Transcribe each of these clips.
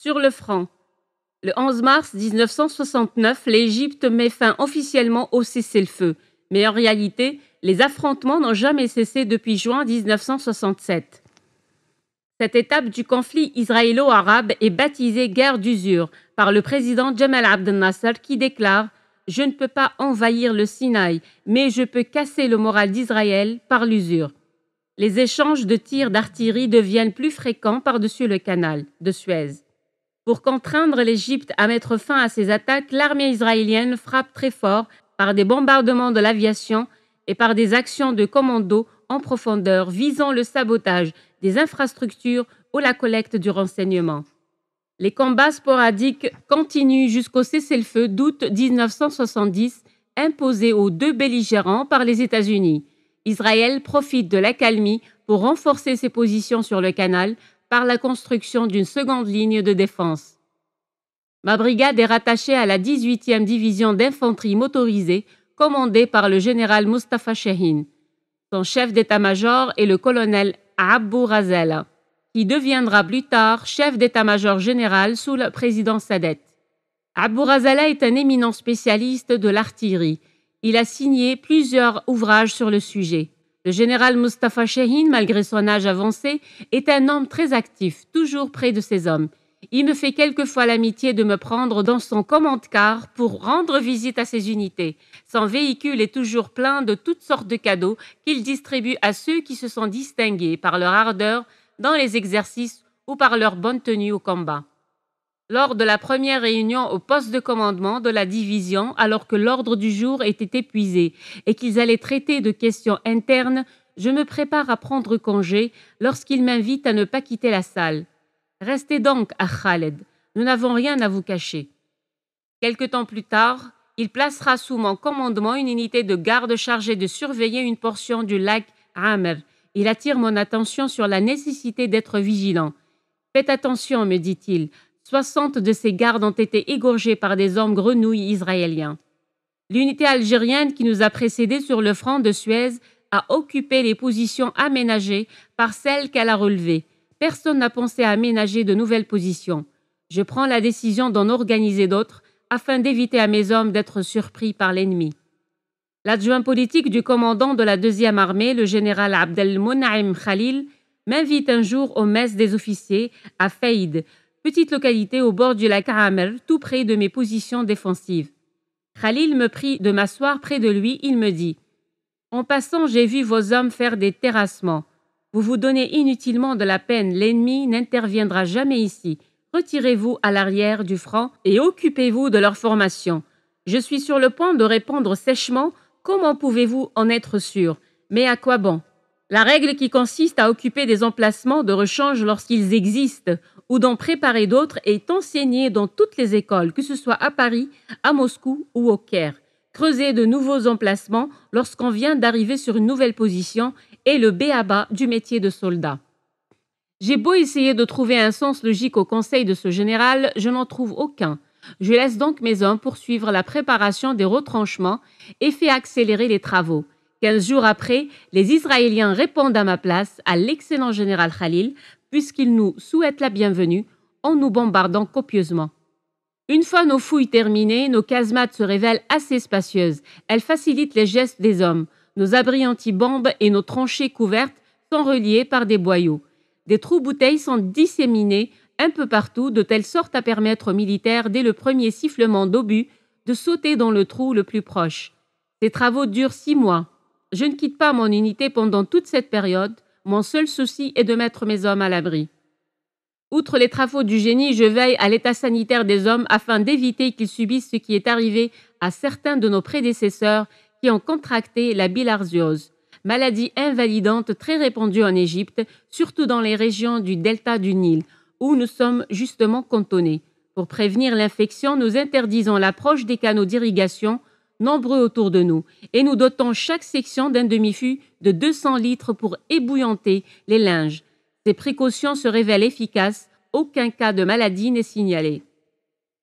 Sur le franc, le 11 mars 1969, l'Égypte met fin officiellement au cessez-le-feu, mais en réalité, les affrontements n'ont jamais cessé depuis juin 1967. Cette étape du conflit israélo-arabe est baptisée guerre d'usure par le président Jamal Abdel Nasser qui déclare Je ne peux pas envahir le Sinaï, mais je peux casser le moral d'Israël par l'usure. Les échanges de tirs d'artillerie deviennent plus fréquents par-dessus le canal de Suez. Pour contraindre l'Égypte à mettre fin à ses attaques, l'armée israélienne frappe très fort par des bombardements de l'aviation et par des actions de commando en profondeur visant le sabotage des infrastructures ou la collecte du renseignement. Les combats sporadiques continuent jusqu'au cessez-le-feu d'août 1970 imposé aux deux belligérants par les États-Unis. Israël profite de l'accalmie pour renforcer ses positions sur le canal par la construction d'une seconde ligne de défense. Ma brigade est rattachée à la 18e division d'infanterie motorisée commandée par le général Mustafa Shehin. Son chef d'état-major est le colonel Abou Razela, qui deviendra plus tard chef d'état-major général sous le président Sadet. Abou Razala est un éminent spécialiste de l'artillerie. Il a signé plusieurs ouvrages sur le sujet. Le général Mustafa Shehin, malgré son âge avancé, est un homme très actif, toujours près de ses hommes. Il me fait quelquefois l'amitié de me prendre dans son commande-car pour rendre visite à ses unités. Son véhicule est toujours plein de toutes sortes de cadeaux qu'il distribue à ceux qui se sont distingués par leur ardeur dans les exercices ou par leur bonne tenue au combat lors de la première réunion au poste de commandement de la division alors que l'ordre du jour était épuisé et qu'ils allaient traiter de questions internes, je me prépare à prendre congé lorsqu'il m'invite à ne pas quitter la salle. Restez donc à Khaled, nous n'avons rien à vous cacher. Quelque temps plus tard, il placera sous mon commandement une unité de garde chargée de surveiller une portion du lac Amer. Il attire mon attention sur la nécessité d'être vigilant. Faites attention, me dit-il, 60 de ces gardes ont été égorgés par des hommes grenouilles israéliens. L'unité algérienne qui nous a précédés sur le front de Suez a occupé les positions aménagées par celles qu'elle a relevées. Personne n'a pensé à aménager de nouvelles positions. Je prends la décision d'en organiser d'autres afin d'éviter à mes hommes d'être surpris par l'ennemi. L'adjoint politique du commandant de la deuxième armée, le général Abdel Khalil, m'invite un jour aux messes des officiers à Faïd, petite localité au bord du lac Amer, tout près de mes positions défensives. Khalil me prit de m'asseoir près de lui, il me dit En passant, j'ai vu vos hommes faire des terrassements. Vous vous donnez inutilement de la peine, l'ennemi n'interviendra jamais ici. Retirez-vous à l'arrière du front et occupez-vous de leur formation. Je suis sur le point de répondre sèchement Comment pouvez-vous en être sûr Mais à quoi bon La règle qui consiste à occuper des emplacements de rechange lorsqu'ils existent ou d'en préparer d'autres est enseigné dans toutes les écoles, que ce soit à Paris, à Moscou ou au Caire. Creuser de nouveaux emplacements lorsqu'on vient d'arriver sur une nouvelle position est le béaba du métier de soldat. J'ai beau essayer de trouver un sens logique au conseil de ce général, je n'en trouve aucun. Je laisse donc mes hommes poursuivre la préparation des retranchements et fais accélérer les travaux. Quinze jours après, les Israéliens répondent à ma place à l'excellent général Khalil puisqu'ils nous souhaitent la bienvenue en nous bombardant copieusement. Une fois nos fouilles terminées, nos casemates se révèlent assez spacieuses. Elles facilitent les gestes des hommes. Nos abris anti-bombes et nos tranchées couvertes sont reliées par des boyaux. Des trous-bouteilles sont disséminés un peu partout, de telle sorte à permettre aux militaires, dès le premier sifflement d'obus, de sauter dans le trou le plus proche. Ces travaux durent six mois. Je ne quitte pas mon unité pendant toute cette période. Mon seul souci est de mettre mes hommes à l'abri. Outre les travaux du génie, je veille à l'état sanitaire des hommes afin d'éviter qu'ils subissent ce qui est arrivé à certains de nos prédécesseurs qui ont contracté la bilharziose, maladie invalidante très répandue en Égypte, surtout dans les régions du delta du Nil, où nous sommes justement cantonnés. Pour prévenir l'infection, nous interdisons l'approche des canaux d'irrigation nombreux autour de nous, et nous dotons chaque section d'un demi-fût de 200 litres pour ébouillanter les linges. Ces précautions se révèlent efficaces, aucun cas de maladie n'est signalé.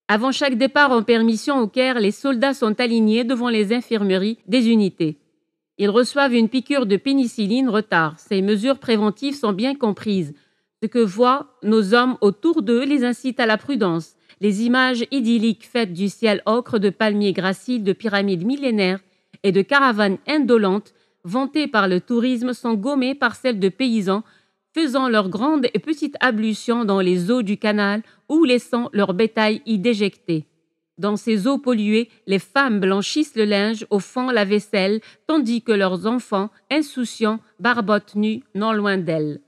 Avant chaque départ en permission au Caire, les soldats sont alignés devant les infirmeries des unités. Ils reçoivent une piqûre de pénicilline retard. Ces mesures préventives sont bien comprises. Ce que voient nos hommes autour d'eux les incite à la prudence les images idylliques faites du ciel ocre de palmiers graciles, de pyramides millénaires et de caravanes indolentes vantées par le tourisme sont gommées par celles de paysans faisant leurs grandes et petites ablutions dans les eaux du canal ou laissant leur bétail y déjecter. Dans ces eaux polluées, les femmes blanchissent le linge au fond la vaisselle, tandis que leurs enfants, insouciants, barbotent nus non loin d'elles.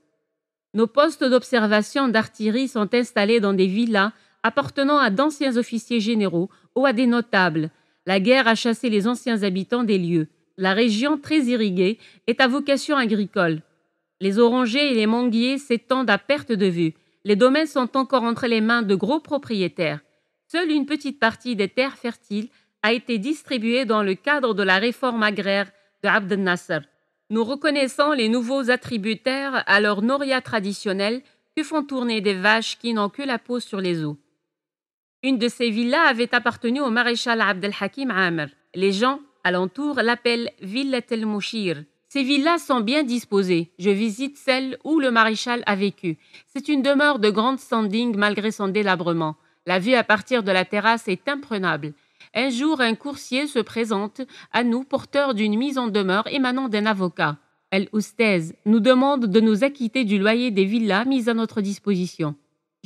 Nos postes d'observation d'artillerie sont installés dans des villas appartenant à d'anciens officiers généraux ou à des notables. La guerre a chassé les anciens habitants des lieux. La région très irriguée est à vocation agricole. Les orangers et les manguiers s'étendent à perte de vue. Les domaines sont encore entre les mains de gros propriétaires. Seule une petite partie des terres fertiles a été distribuée dans le cadre de la réforme agraire de Abdel Nasser. Nous reconnaissons les nouveaux attributaires à leur noria traditionnelle que font tourner des vaches qui n'ont que la peau sur les os. Une de ces villas avait appartenu au maréchal Hakim Amr. Les gens alentour l'appellent Villa Tel Mouchir. Ces villas sont bien disposées. Je visite celle où le maréchal a vécu. C'est une demeure de grande standing malgré son délabrement. La vue à partir de la terrasse est imprenable. Un jour, un coursier se présente à nous, porteur d'une mise en demeure émanant d'un avocat. El Oustez nous demande de nous acquitter du loyer des villas mises à notre disposition.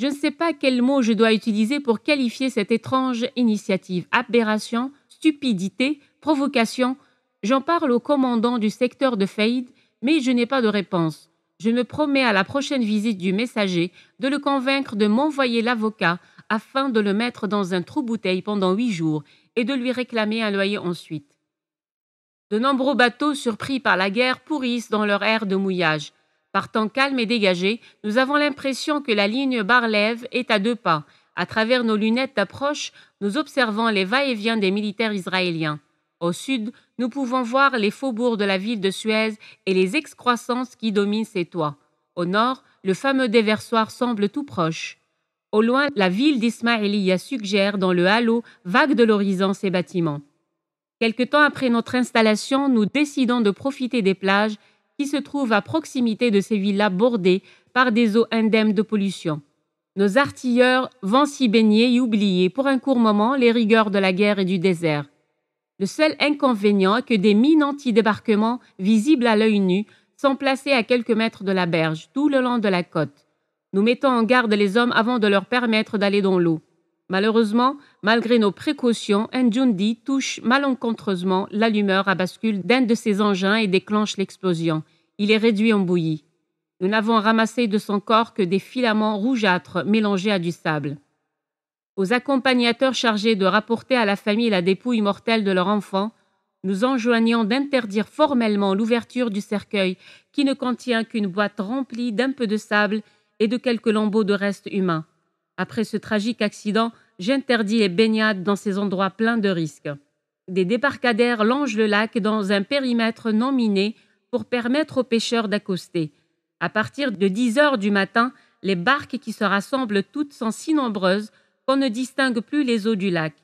Je ne sais pas quel mot je dois utiliser pour qualifier cette étrange initiative. Aberration, stupidité, provocation. J'en parle au commandant du secteur de Feyde, mais je n'ai pas de réponse. Je me promets à la prochaine visite du messager de le convaincre de m'envoyer l'avocat afin de le mettre dans un trou-bouteille pendant huit jours et de lui réclamer un loyer ensuite. De nombreux bateaux surpris par la guerre pourrissent dans leur aire de mouillage. Par calme et dégagé, nous avons l'impression que la ligne Barlève est à deux pas. À travers nos lunettes d'approche, nous observons les va-et-vient des militaires israéliens. Au sud, nous pouvons voir les faubourgs de la ville de Suez et les excroissances qui dominent ses toits. Au nord, le fameux déversoir semble tout proche. Au loin, la ville d'Ismaïlia suggère dans le halo vague de l'horizon ses bâtiments. Quelque temps après notre installation, nous décidons de profiter des plages se trouve à proximité de ces villas bordées par des eaux indemnes de pollution. Nos artilleurs vont s'y baigner et oublier pour un court moment les rigueurs de la guerre et du désert. Le seul inconvénient est que des mines anti-débarquement, visibles à l'œil nu, sont placées à quelques mètres de la berge, tout le long de la côte. Nous mettons en garde les hommes avant de leur permettre d'aller dans l'eau. Malheureusement, malgré nos précautions, Njundi touche malencontreusement l'allumeur à bascule d'un de ses engins et déclenche l'explosion. Il est réduit en bouillie. Nous n'avons ramassé de son corps que des filaments rougeâtres mélangés à du sable. Aux accompagnateurs chargés de rapporter à la famille la dépouille mortelle de leur enfant, nous enjoignons d'interdire formellement l'ouverture du cercueil qui ne contient qu'une boîte remplie d'un peu de sable et de quelques lambeaux de restes humains. Après ce tragique accident, j'interdis les baignades dans ces endroits pleins de risques. Des débarcadères longent le lac dans un périmètre non miné pour permettre aux pêcheurs d'accoster. À partir de 10 heures du matin, les barques qui se rassemblent toutes sont si nombreuses qu'on ne distingue plus les eaux du lac.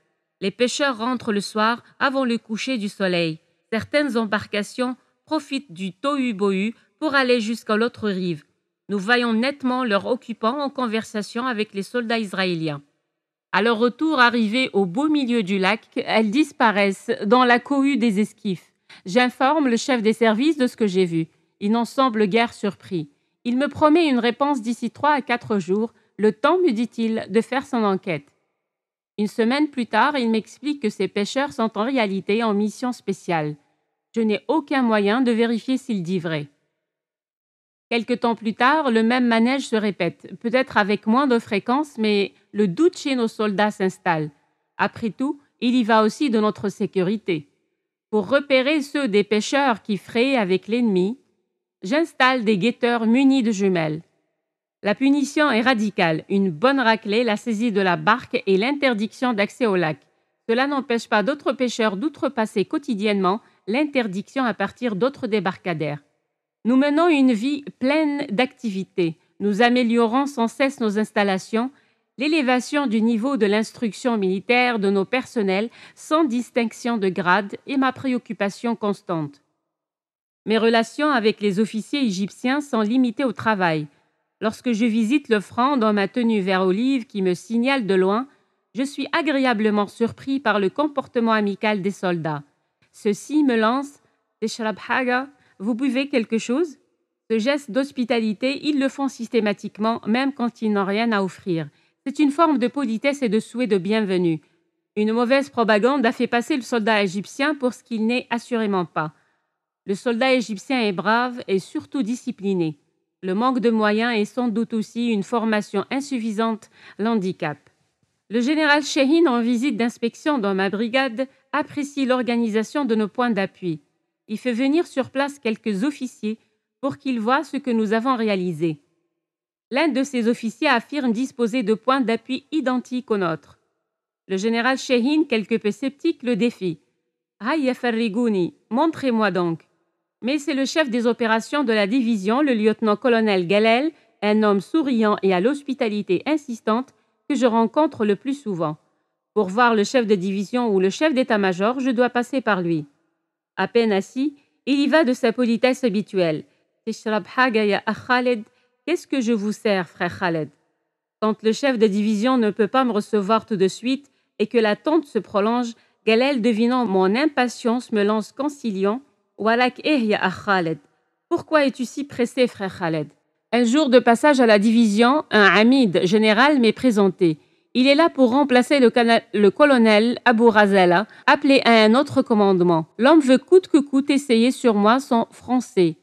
Les pêcheurs rentrent le soir avant le coucher du soleil. Certaines embarcations profitent du tohu-bohu pour aller jusqu'à l'autre rive nous voyons nettement leurs occupants en conversation avec les soldats israéliens. À leur retour, arrivés au beau milieu du lac, elles disparaissent dans la cohue des esquifs. J'informe le chef des services de ce que j'ai vu. Il n'en semble guère surpris. Il me promet une réponse d'ici trois à quatre jours, le temps, me dit-il, de faire son enquête. Une semaine plus tard, il m'explique que ces pêcheurs sont en réalité en mission spéciale. Je n'ai aucun moyen de vérifier s'il dit vrai. Quelque temps plus tard, le même manège se répète, peut-être avec moins de fréquence, mais le doute chez nos soldats s'installe. Après tout, il y va aussi de notre sécurité. Pour repérer ceux des pêcheurs qui frayent avec l'ennemi, j'installe des guetteurs munis de jumelles. La punition est radicale, une bonne raclée, la saisie de la barque et l'interdiction d'accès au lac. Cela n'empêche pas d'autres pêcheurs d'outrepasser quotidiennement l'interdiction à partir d'autres débarcadères. Nous menons une vie pleine d'activités. Nous améliorons sans cesse nos installations. L'élévation du niveau de l'instruction militaire de nos personnels sans distinction de grade est ma préoccupation constante. Mes relations avec les officiers égyptiens sont limitées au travail. Lorsque je visite le franc dans ma tenue vert olive qui me signale de loin, je suis agréablement surpris par le comportement amical des soldats. Ceux-ci me lancent des vous buvez quelque chose Ce geste d'hospitalité, ils le font systématiquement, même quand ils n'ont rien à offrir. C'est une forme de politesse et de souhait de bienvenue. Une mauvaise propagande a fait passer le soldat égyptien pour ce qu'il n'est assurément pas. Le soldat égyptien est brave et surtout discipliné. Le manque de moyens est sans doute aussi une formation insuffisante, l'handicap. Le général Shehin, en visite d'inspection dans ma brigade, apprécie l'organisation de nos points d'appui il fait venir sur place quelques officiers pour qu'ils voient ce que nous avons réalisé. L'un de ces officiers affirme disposer de points d'appui identiques aux nôtres. Le général Shehin, quelque peu sceptique, le défie. Aïe Farrigouni, montrez-moi donc. Mais c'est le chef des opérations de la division, le lieutenant-colonel Galel, un homme souriant et à l'hospitalité insistante, que je rencontre le plus souvent. Pour voir le chef de division ou le chef d'état-major, je dois passer par lui. À peine assis, il y va de sa politesse habituelle. Khaled, qu'est-ce que je vous sers, frère Khaled Quand le chef de division ne peut pas me recevoir tout de suite et que l'attente se prolonge, Galel, devinant mon impatience, me lance conciliant Walak eh, Pourquoi es-tu si pressé, frère Khaled Un jour de passage à la division, un Hamid général m'est présenté. Il est là pour remplacer le, colonel Abu Razala, appelé à un autre commandement. L'homme veut coûte que coûte essayer sur moi son français.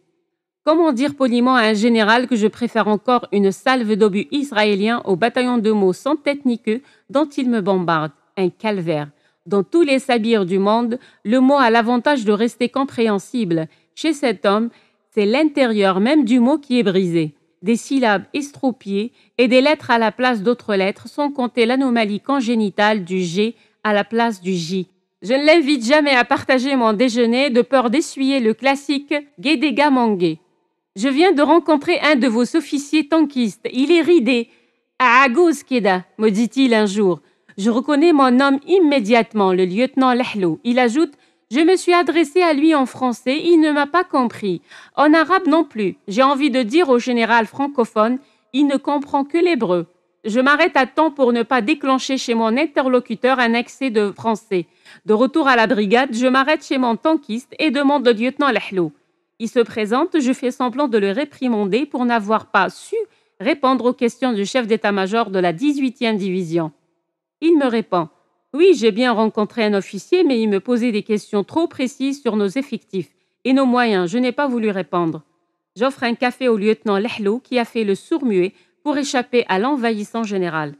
Comment dire poliment à un général que je préfère encore une salve d'obus israélien au bataillon de mots sans tête dont il me bombarde Un calvaire. Dans tous les sabirs du monde, le mot a l'avantage de rester compréhensible. Chez cet homme, c'est l'intérieur même du mot qui est brisé des syllabes estropiées et des lettres à la place d'autres lettres, sont compter l'anomalie congénitale du G à la place du J. Je ne l'invite jamais à partager mon déjeuner de peur d'essuyer le classique Guédéga Mangué. Je viens de rencontrer un de vos officiers tankistes. Il est ridé. Keda, me dit-il un jour. Je reconnais mon homme immédiatement, le lieutenant Lehlo. Il ajoute je me suis adressée à lui en français, il ne m'a pas compris. En arabe non plus. J'ai envie de dire au général francophone, il ne comprend que l'hébreu. Je m'arrête à temps pour ne pas déclencher chez mon interlocuteur un excès de français. De retour à la brigade, je m'arrête chez mon tankiste et demande le lieutenant Lehlou. Il se présente, je fais semblant de le réprimander pour n'avoir pas su répondre aux questions du chef d'état-major de la 18e division. Il me répond oui, j'ai bien rencontré un officier, mais il me posait des questions trop précises sur nos effectifs et nos moyens. Je n'ai pas voulu répondre. J'offre un café au lieutenant Lehlou qui a fait le sourd-muet pour échapper à l'envahissant général.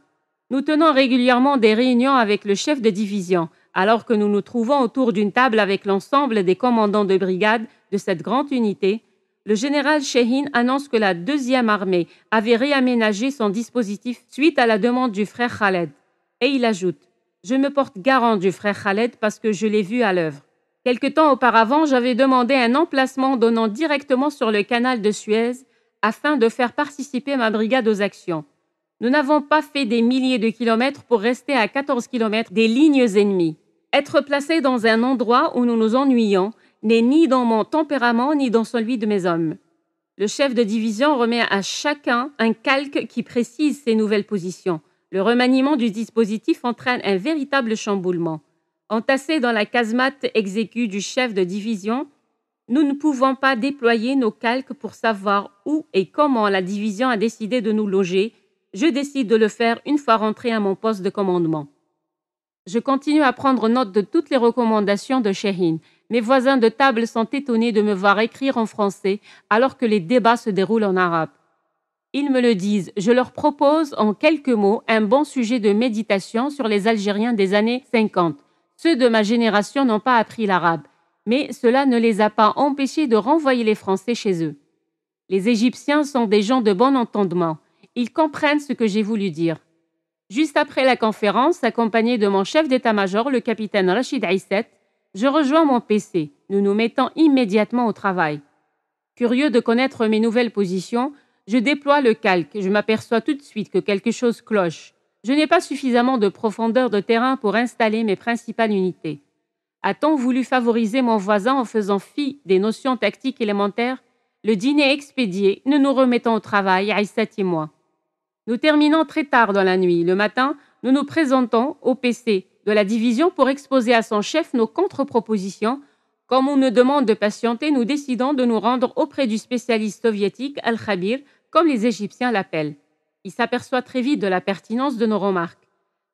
Nous tenons régulièrement des réunions avec le chef de division, alors que nous nous trouvons autour d'une table avec l'ensemble des commandants de brigade de cette grande unité. Le général Shehin annonce que la deuxième armée avait réaménagé son dispositif suite à la demande du frère Khaled. Et il ajoute je me porte garant du frère Khaled parce que je l'ai vu à l'œuvre. Quelque temps auparavant, j'avais demandé un emplacement donnant directement sur le canal de Suez afin de faire participer ma brigade aux actions. Nous n'avons pas fait des milliers de kilomètres pour rester à 14 kilomètres des lignes ennemies. Être placé dans un endroit où nous nous ennuyons n'est ni dans mon tempérament ni dans celui de mes hommes. Le chef de division remet à chacun un calque qui précise ses nouvelles positions. Le remaniement du dispositif entraîne un véritable chamboulement. Entassé dans la casemate exécue du chef de division, nous ne pouvons pas déployer nos calques pour savoir où et comment la division a décidé de nous loger. Je décide de le faire une fois rentré à mon poste de commandement. Je continue à prendre note de toutes les recommandations de Sherin. Mes voisins de table sont étonnés de me voir écrire en français alors que les débats se déroulent en arabe. Ils me le disent. Je leur propose en quelques mots un bon sujet de méditation sur les Algériens des années 50. Ceux de ma génération n'ont pas appris l'arabe, mais cela ne les a pas empêchés de renvoyer les Français chez eux. Les Égyptiens sont des gens de bon entendement. Ils comprennent ce que j'ai voulu dire. Juste après la conférence, accompagné de mon chef d'état-major, le capitaine Rachid Aisset, je rejoins mon PC. Nous nous mettons immédiatement au travail. Curieux de connaître mes nouvelles positions, je déploie le calque, je m'aperçois tout de suite que quelque chose cloche. Je n'ai pas suffisamment de profondeur de terrain pour installer mes principales unités. A-t-on voulu favoriser mon voisin en faisant fi des notions tactiques élémentaires Le dîner expédié, nous nous remettons au travail, Aïssat et moi. Nous terminons très tard dans la nuit. Le matin, nous nous présentons au PC de la division pour exposer à son chef nos contre-propositions comme on nous demande de patienter, nous décidons de nous rendre auprès du spécialiste soviétique Al-Khabir, comme les Égyptiens l'appellent. Il s'aperçoit très vite de la pertinence de nos remarques.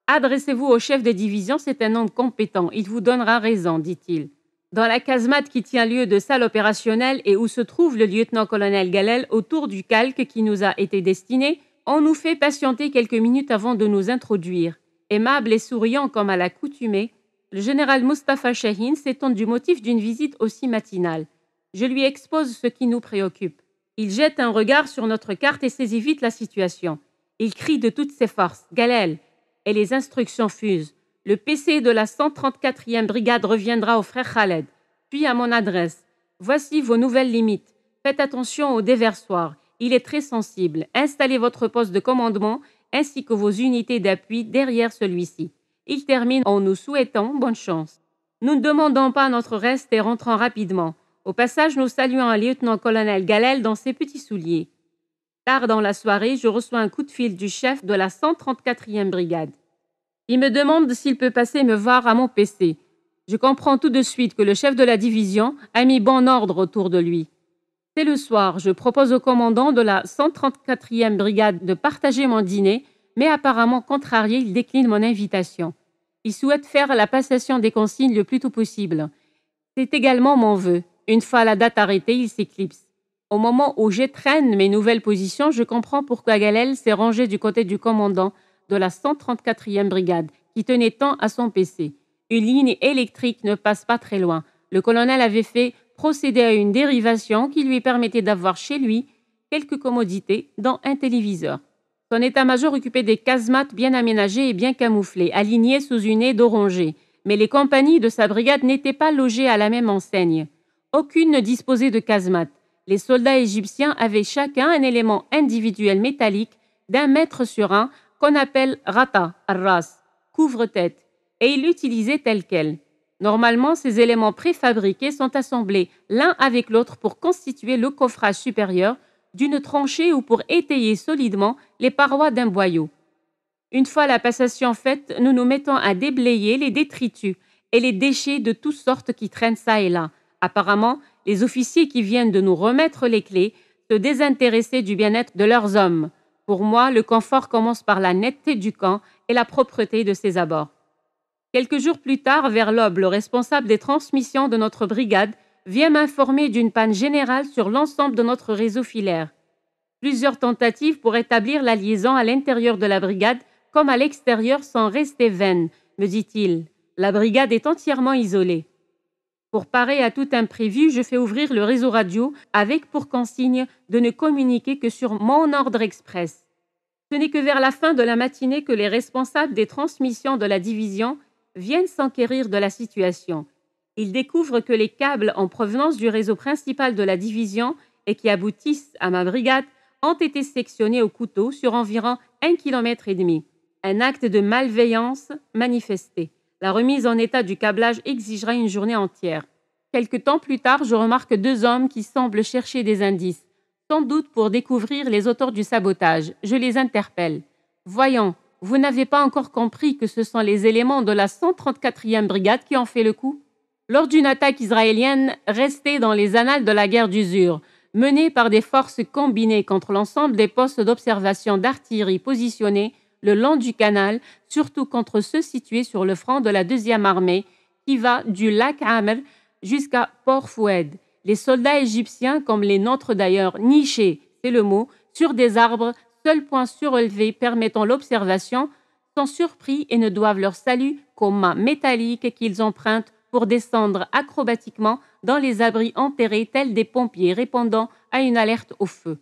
Adressez-vous au chef de division, c'est un homme compétent, il vous donnera raison, dit-il. Dans la casemate qui tient lieu de salle opérationnelle et où se trouve le lieutenant-colonel Galel autour du calque qui nous a été destiné, on nous fait patienter quelques minutes avant de nous introduire. Aimable et souriant comme à l'accoutumée, le général Mustafa Shahin s'étend du motif d'une visite aussi matinale. Je lui expose ce qui nous préoccupe. Il jette un regard sur notre carte et saisit vite la situation. Il crie de toutes ses forces Galel Et les instructions fusent. Le PC de la 134e brigade reviendra au frère Khaled, puis à mon adresse. Voici vos nouvelles limites. Faites attention au déversoir. Il est très sensible. Installez votre poste de commandement ainsi que vos unités d'appui derrière celui-ci. Il termine en nous souhaitant bonne chance. Nous ne demandons pas notre reste et rentrons rapidement. Au passage, nous saluons un lieutenant-colonel Galel dans ses petits souliers. Tard dans la soirée, je reçois un coup de fil du chef de la 134e brigade. Il me demande s'il peut passer me voir à mon PC. Je comprends tout de suite que le chef de la division a mis bon ordre autour de lui. C'est le soir, je propose au commandant de la 134e brigade de partager mon dîner, mais apparemment contrarié, il décline mon invitation. Il souhaite faire la passation des consignes le plus tôt possible. C'est également mon vœu. Une fois la date arrêtée, il s'éclipse. Au moment où j'étrêne mes nouvelles positions, je comprends pourquoi Galel s'est rangé du côté du commandant de la 134e brigade, qui tenait tant à son PC. Une ligne électrique ne passe pas très loin. Le colonel avait fait procéder à une dérivation qui lui permettait d'avoir chez lui quelques commodités dans un téléviseur. Son état-major occupait des casemates bien aménagées et bien camouflées, alignées sous une haie d'orangers. Mais les compagnies de sa brigade n'étaient pas logées à la même enseigne. Aucune ne disposait de casemates. Les soldats égyptiens avaient chacun un élément individuel métallique d'un mètre sur un qu'on appelle rata, arras, couvre-tête, et ils l'utilisaient tel quel. Normalement, ces éléments préfabriqués sont assemblés l'un avec l'autre pour constituer le coffrage supérieur d'une tranchée ou pour étayer solidement les parois d'un boyau. Une fois la passation faite, nous nous mettons à déblayer les détritus et les déchets de toutes sortes qui traînent ça et là. Apparemment, les officiers qui viennent de nous remettre les clés se désintéressaient du bien-être de leurs hommes. Pour moi, le confort commence par la netteté du camp et la propreté de ses abords. Quelques jours plus tard, vers l'aube, le responsable des transmissions de notre brigade vient m'informer d'une panne générale sur l'ensemble de notre réseau filaire. Plusieurs tentatives pour établir la liaison à l'intérieur de la brigade comme à l'extérieur sont restées vaines, me dit-il. La brigade est entièrement isolée. Pour parer à tout imprévu, je fais ouvrir le réseau radio avec pour consigne de ne communiquer que sur mon ordre express. Ce n'est que vers la fin de la matinée que les responsables des transmissions de la division viennent s'enquérir de la situation il découvre que les câbles en provenance du réseau principal de la division et qui aboutissent à ma brigade ont été sectionnés au couteau sur environ un kilomètre et demi. Un acte de malveillance manifesté. La remise en état du câblage exigera une journée entière. Quelque temps plus tard, je remarque deux hommes qui semblent chercher des indices, sans doute pour découvrir les auteurs du sabotage. Je les interpelle. Voyons, vous n'avez pas encore compris que ce sont les éléments de la 134e brigade qui ont fait le coup lors d'une attaque israélienne restée dans les annales de la guerre d'usure, menée par des forces combinées contre l'ensemble des postes d'observation d'artillerie positionnés le long du canal, surtout contre ceux situés sur le front de la deuxième armée, qui va du lac Amr jusqu'à Port Foued. Les soldats égyptiens, comme les nôtres d'ailleurs, nichés, c'est le mot, sur des arbres, seul point surélevé permettant l'observation, sont surpris et ne doivent leur salut qu'aux mâts métalliques qu'ils empruntent pour descendre acrobatiquement dans les abris enterrés tels des pompiers répondant à une alerte au feu.